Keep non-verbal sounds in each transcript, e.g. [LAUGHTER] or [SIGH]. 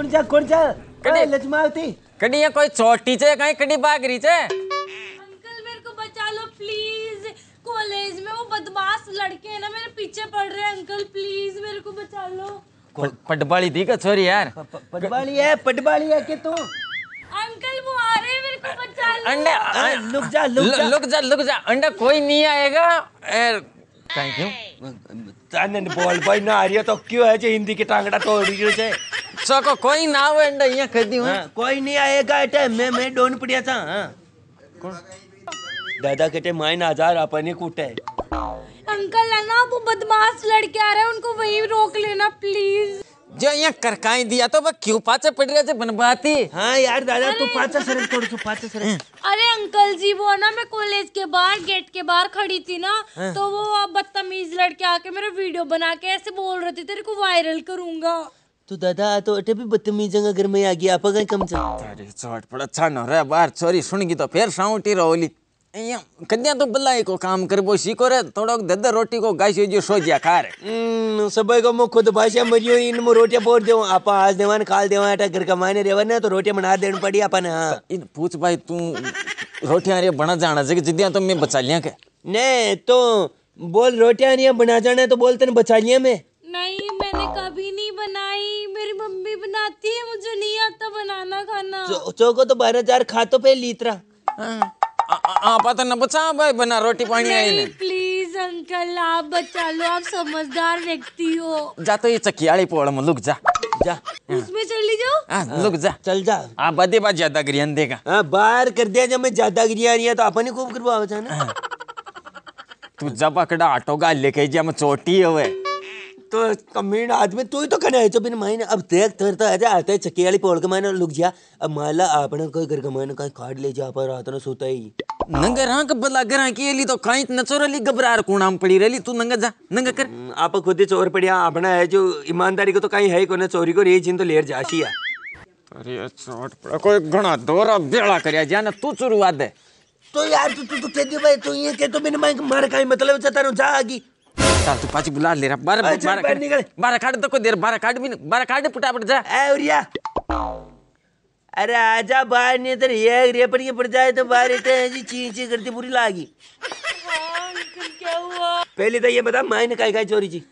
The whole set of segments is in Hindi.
કોણ જા કોણ જા કડી લજમાં આવતી કડી એ કોઈ ચોટી છે કઈ કડી બાગરી છે अंकल मेरे को बचा लो प्लीज कॉलेज में वो बदमाश लड़के हैं ना मेरे पीछे पड़ रहे हैं अंकल प्लीज मेरे को बचा लो पटबाली थी का छोरी यार पटबाली है पटबाली है कि तू अंकल वो आ रहे हैं मेरे को बचा लो अंडे लुक जा लुक जा लुक जा अंडे कोई नहीं आएगा थैंक ए, कहीं क्यों તને બોલ ભાઈ ના હારીએ તો કયો હે જે હિન્દી કે ટાંગડા તોડી રહ્યો છે છોકો કોઈ ના આવે એટલે અહીંયા हूं कोई नहीं आएगा एटे मैं मैं डोन पड़िया था हां कौन दादा कहते माइन हजार अपन ही कूटे अंकल है ना वो बदमाश लड़के आ रहे हैं उनको वहीं रोक लेना प्लीज जो यहाँ करकाई दिया तो वह क्यों पाचा पड़ रहे थे बनवाती हाँ यार दादा तू पाचा सर थोड़ी तू पाचा सर अरे अंकल जी वो ना मैं कॉलेज के बाहर गेट के बाहर खड़ी थी ना हाँ। तो वो बदतमीज लड़के आके मेरे वीडियो बना के ऐसे बोल रहे थे तेरे को वायरल करूंगा तो दादा तो अटे भी बदतमीज घर में आ गया आपका कम चल अरे चोट पड़ अच्छा न रे बार छोरी सुन सुनगी तो फिर साउटी रोली कन्या तो बल्लाई को काम करबो सीखो रे थोड़ो दद रोटी को गाय से जो सो जा खा रे हम्म, सब को मु खुद भाषा मरियो इन मु रोटी बोर देऊ आपा आज देवान काल देवा अटा घर का कमाने रेवा ना तो रोटी बना देन पड़ी आपा ने हां तो इन पूछ भाई तू रोटियां रे बना जाना जे जिदियां तो मैं बचा लिया के ने तो बोल रोटियां रे बना जाना तो बोल तने बचा लिया मैं कभी नहीं बनाई मेरी मम्मी बनाती है मुझे नहीं आता बनाना खाना चो, चोको तो बारह हजार खा तो पे लीतरा हाँ। पता आता ना बचा भाई बना रोटी पानी नहीं, नहीं प्लीज अंकल आप बचा लो आप समझदार व्यक्ति हो जा तो ये चकियाली पोड़ में लुक जा जा हाँ। उसमें चली जाओ हाँ, लुक जा चल जा आप बदे बात ज्यादा गिरियन देगा बाहर कर दिया जब मैं ज्यादा गिरिया तो आपने खूब करवा जाना तू जब अकड़ा आटो का लेके जा चोटी हुए तो कमीन आदमी तू ही तो कने आई बिन મહિને अब देख तेरे तो ऐसे आते चक्की वाली पोल के मैंने लुक जा अब माला आपने कोई घर के मैंने कहीं काट ले जा पर रात ना सोता ही नंगे रहा कब लग रहा कि ये ली तो कहीं नचोर ली घबरार कोणाम पड़ी रही तू नंगा जा नंगा कर हम्म, आप खुद ही चोर पड़िया अपना है जो ईमानदारी को तो कहीं है कोने चोरी को रे जिन तो लेर जासी है अरे चोट पड़ा कोई घना दोरा बेड़ा करया जाना तू चुरुआ दे तो यार तू तू तू कह दे भाई तू ये कह तो बिन मैं मार का मतलब चाहता हूं जा आगी चल तू पाची बुला ले रहा बारा बारा काट निकल बारा काट तो कोई देर बारा काट भी बारह कार्ड फटाफट जा ए उरिया अरे आजा बाहर नहीं तो ये रे पड़ के पड़ जाए तो बाहर इतने जी ची ची करती बुरी लागी पहले तो ये बता मायने काय काय चोरी जी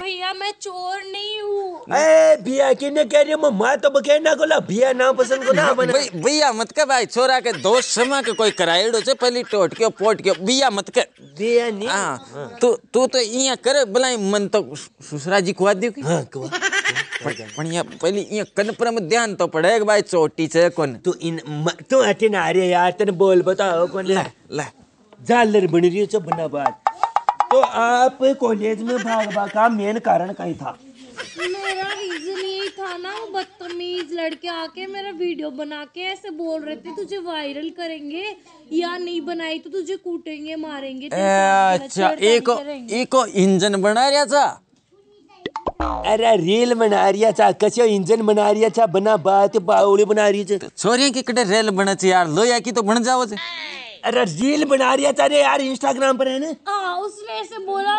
भैया मैं चोर नहीं हूँ भैया किने कह रही मैं तो बकेना ला भैया नाम पसंद को ना [LAUGHS] बने भैया मत कर भाई छोरा के दोस्त समा के कोई कराएड़ो छे पहली टोट के पोट के भैया मत कर भैया नहीं हाँ तू तू तो इया कर भलाई मन तो ससुरा जी खुआ की हां खुआ પણ અહીંયા પેલી અહીંયા કન્ફર્મ ધ્યાન તો પડે કે ભાઈ ચોટી तो आप कॉलेज में भागवा का मेन कारण कहीं था मेरा रीजन यही था ना वो बदतमीज लड़के आके मेरा वीडियो बना के ऐसे बोल रहे थे तुझे वायरल करेंगे या नहीं बनाई तो तुझे कूटेंगे मारेंगे अच्छा एक एक इंजन बना रहा था अरे रेल बना रिया था कैसे इंजन बना रिया था बना बात बाउली बना रही थी छोरिया की कटे रेल बना चाहिए यार लो या की तो बन जाओ अरे रील बना रिया था रे यार इंस्टाग्राम पर है ना उसने ऐसे बोला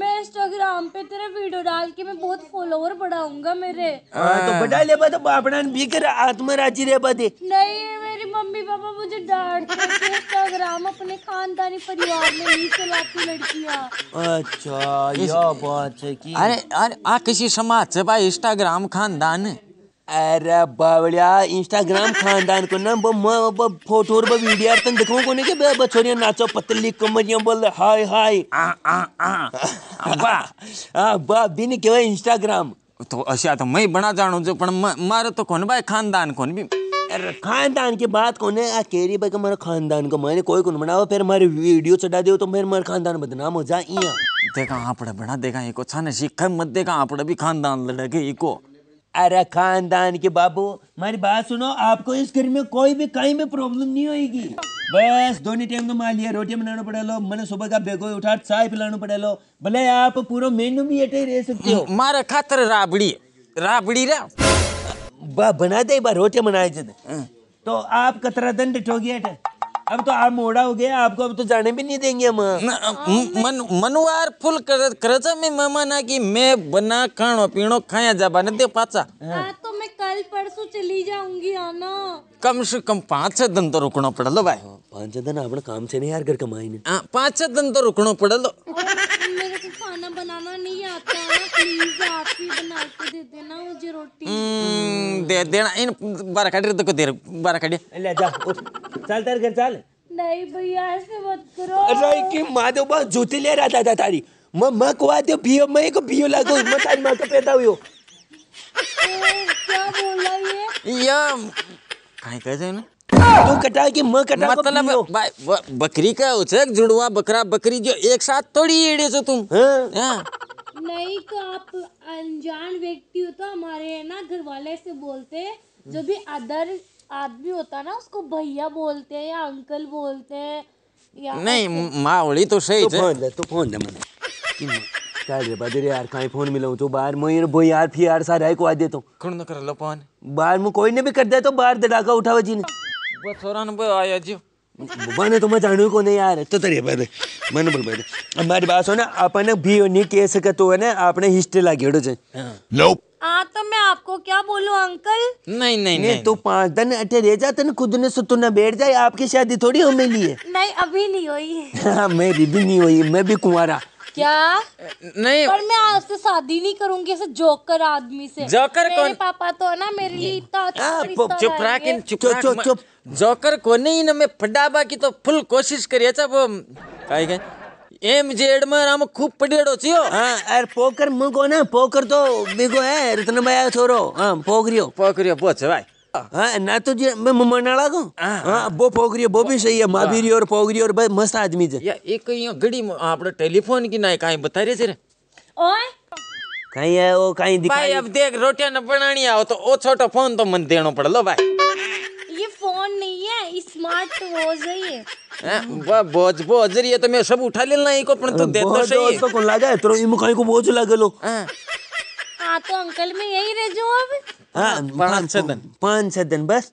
मैं इंस्टाग्राम पे तेरे वीडियो डाल के मैं बहुत फॉलोअर बढ़ाऊंगा मेरे हाँ, तो हाँ। बढ़ा ले तो बापड़ा भी कर आत्मराजी रे बदे नहीं मेरी मम्मी पापा मुझे डांट इंस्टाग्राम अपने खानदानी परिवार में नहीं चलाती लड़कियां अच्छा यह बात है कि अरे अरे आ किसी समाज से भाई इंस्टाग्राम खानदान है अरे बावड़िया इंस्टाग्राम खानदान को ना बो मैं बो फोटो और बो वीडियो तन देखो कोने के बे छोरिया नाचो पतली कमरियां बोल हाय हाय आ आ आ बा [LAUGHS] आ बा बिन केवे इंस्टाग्राम तो अच्छा तो मैं बना जाणो जो पण मारे तो कोन भाई खानदान कोन भी अरे खानदान की बात कौन है आ केरी भाई का मारा खानदान को मैंने कोई कोन बनाओ फिर मारे वीडियो चढ़ा दियो तो फिर मारा खानदान बदनाम हो जा इया देखा आपड़े बना देखा इको छाने सीख मत देखा आपड़े भी खानदान लड़के इको अरे खानदान के बाबू मेरी बात सुनो आपको इस घर में कोई भी कहीं भी प्रॉब्लम नहीं होगी बस दोनों टाइम तो मान लिया रोटियां बनाना पड़े लो मैंने सुबह का बेगो उठा चाय पिलाना पड़े लो भले आप पूरा मेनू भी अटे रह सकते हो मारा खातर राबड़ी राबड़ी रा बा बना दे बा रोटियां बनाए तो आप कतरा दंड ठोगी अटे अब तो आप मोड़ा हो गया आपको अब तो जाने भी नहीं देंगे हम मन फुल कर करजा में मामा ना कि मैं बना खानो पीनो खाया जाबा ने दे पाचा हां तो मैं कल परसों चली जाऊंगी आना कम से कम पांच छह दिन तो रुकना लो भाई पांच छह दिन अपन काम से नहीं यार घर कमाई ने हां पांच छह दिन तो रुकना लो नहीं दे हम्म, तो ले जा चल तेरे घर चल नहीं भैया ऐसे मत करो जूती ले रहा था तारी मैं मैं को आते बियो मैं को बियो मैं तारी को पैदा क्या बोला ये या ना तू कटा मैं कटा मतलब भाई बकरी का उसे जुड़वा बकरा बकरी जो एक साथ थोड़ी एड़े जो तुम हाँ। हाँ। नहीं तो आप अनजान व्यक्ति हो तो हमारे है ना घर वाले से बोलते हैं जो भी अदर आदमी होता ना उसको भैया बोलते हैं या अंकल बोलते हैं या नहीं मावली तो सही तो फोन दे तो फोन दे मने काय रे बदर यार कहीं फोन मिलाऊ तो बाहर मैं भाई यार फिर यार सारे को आ देता हूं कौन न कर लो फोन बाहर मु कोई ने भी कर दे तो बाहर दड़ाका उठावे जी ने बस और आया जी મને તો મેં જાણ્યું કોને યાર તો તારી ભાઈ મને બોલ ભાઈ મારી પાસે ને આપણને ભીઓની કેસ કરતો હોય ને આપણે હિસ્ટ્રી લાગેડો છે નોપ हाँ तो मैं आपको क्या बोलूं अंकल नहीं नहीं नहीं तो पाँच दिन अटे रह जाते ना खुद ने सुतुना बैठ जाए आपकी शादी थोड़ी हो मेरी है नहीं अभी नहीं हुई मेरी भी नहीं हुई मैं भी कुंवारा क्या नहीं पर मैं आपसे शादी नहीं करूंगी ऐसे जोकर आदमी से जोकर मेरे कौन पापा तो ना मेरे लिए इतना अच्छा चुप राखिन चुप चुप चुप जोकर को नहीं ना मैं फडाबा की तो फुल कोशिश करी अच्छा वो काई के एम जेड में हम खूब पड़ेड़ो छियो हां अरे पोकर मु को ना पोकर तो बिगो है रतन भाई छोरो हां पोकरियो पोकरियो पोछ भाई हाँ ना तो जी मैं मनाड़ा को हाँ वो पोगरी वो भी सही है हाँ। माभीरी और पोगरी और भाई मस्त आदमी जे या एक यो घड़ी आपड़े टेलीफोन की ना कहीं बता रहे सर ओए कहीं है वो कहीं दिखाई भाई अब देख रोटियां न बनानी आओ तो वो छोटा फोन तो मन देनो पड़ लो भाई ये फोन नहीं है स्मार्ट वॉच है ये बोझ बोझ रही है तो मैं सब उठा लेना इको पण तू दे दो सही तो को लागे तो इमु कहीं को बोझ लागेलो हां हाँ, तो अंकल मैं यही रह जाऊँ अब हाँ पाँच छह दिन पाँच छह दिन बस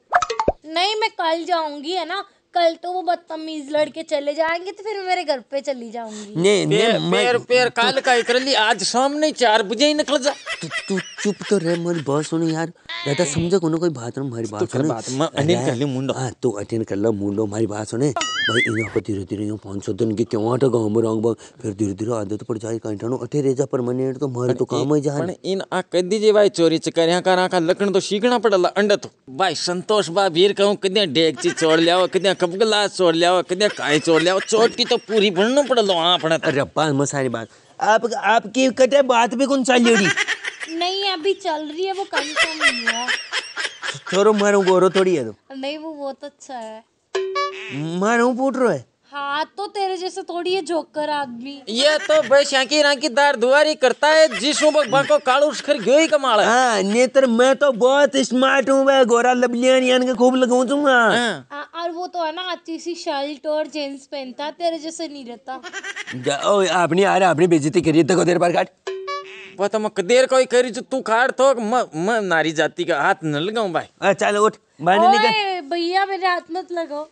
नहीं मैं कल जाऊंगी है ना कल तो वो बदतमीज लड़के चले जाएंगे तो फिर मेरे घर पे चली जाऊंगी नहीं नहीं पैर पैर काल का इकरली आज सामने चार बजे ही निकल जा तू तू चुप तो रह मेरी बात सुन यार बेटा समझो कोनो कोई बात नहीं मेरी बात तो सुन बात मैं अटेंड कर ले मुंडो हां तू अटेंड कर ले मुंडो मेरी बात सुन भाई इन्हों को धीरे धीरे यूं सौ दिन की क्यों हट गए में रंग फिर धीरे धीरे आदत पड़ जाए कंठनो अठे रे जा परमानेंट तो मारे तो काम ही जान इन आ कह दीजिए भाई चोरी चकर यहां का लकड़ तो सीखना पड़ला अंडा तो भाई संतोष बा वीर कहूं कितने ची छोड़ लियाओ कितने कब કપગલા ચોર લ્યાવો કદે કાંઈ लिया चोट की तो पूरी ભણનો पड़ लो ભણે अरे अब्बा मसारी बात आप आपकी कटे बात भी कौन चल रही नहीं अभी चल रही है वो कम नहीं हुआ छोरो मारो गोरो थोड़ी है तो नहीं वो बहुत अच्छा है मारो फूट रहा है हाँ तो तेरे जैसे थोड़ी है जोकर आदमी ये तो रंग की दार दुआरी करता है जिस को कालू उठकर गयो ही कमाल है हाँ नेत्र मैं तो बहुत स्मार्ट हूँ मैं गोरा लबलियान यान के खूब लगाऊ दूंगा हाँ। हाँ। हाँ, और वो तो है ना अच्छी सी शर्ट और जींस पहनता तेरे जैसे नहीं रहता ओ आपने आ रहा आपने बेजती करी देखो देर बार काट वो तो मैं देर कोई करी जो तू खाड़ तो मैं नारी जाति का हाथ न लगाऊ भाई चल उठ भैया मेरे हाथ मत लगाओ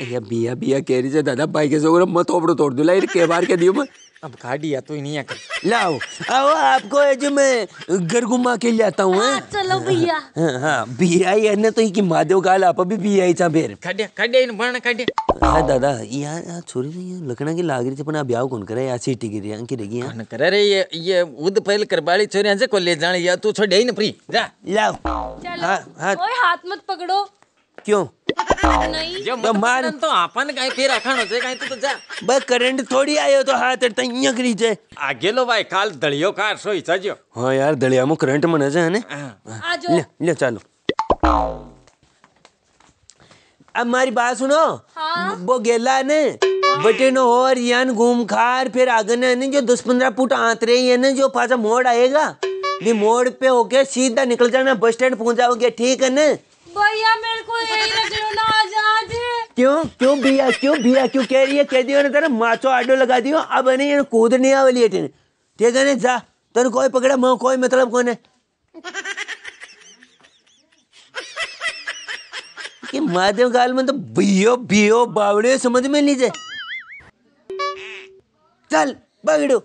अरे बिया बिया कह रही दादा भाई के सोगर मत ओपड़ो तोड़ दूला इन के बार के दियो मैं अब गाड़ी तो ही नहीं है लाओ आओ आपको है जो मैं घर घुमा के ले आता हूँ हाँ, चलो भैया हाँ, हाँ, बिया ही है तो की माधव गाल आप भी भैया ही चाबेर खड़े खड़े इन बन खड़े हाँ दादा यहाँ यार छोरी नहीं है लकड़ा की लाग रही थी अपना ब्याह कौन करे यहाँ सीटी गिरी की रही है करे रे ये ये उद पहल कर पहले छोरी यहाँ से कोई ले जाने या तू छोड़ ही ना फ्री जा लाओ हाँ हां हाथ मत पकड़ो क्यों मारी बात सुनो हाँ। वो गेला ने बटे नो और यान घूम खार फिर आगने जो दस पंद्रह फुट आत रही है ना जो फाजा मोड़ आएगा भी मोड़ पे होके सीधा निकल जाना बस स्टैंड पहुंच जाओगे ठीक है ना भैया मेरे को यही क्यों क्यों बिया क्यों बिया क्यों કહેરી રહીએ કહેતી હોય ને તને માચો આડો લગાવી દો આ બને એને કૂદ નહીં આવેલી એટલે તે તને જા તને કોઈ પકડે મો કોઈ મતલબ કોને કે માધ્યમ કાલમાં તો ભીયો ભીયો બાવડ્યો સમજમાં નહીં જાય ચાલ બગડ્યો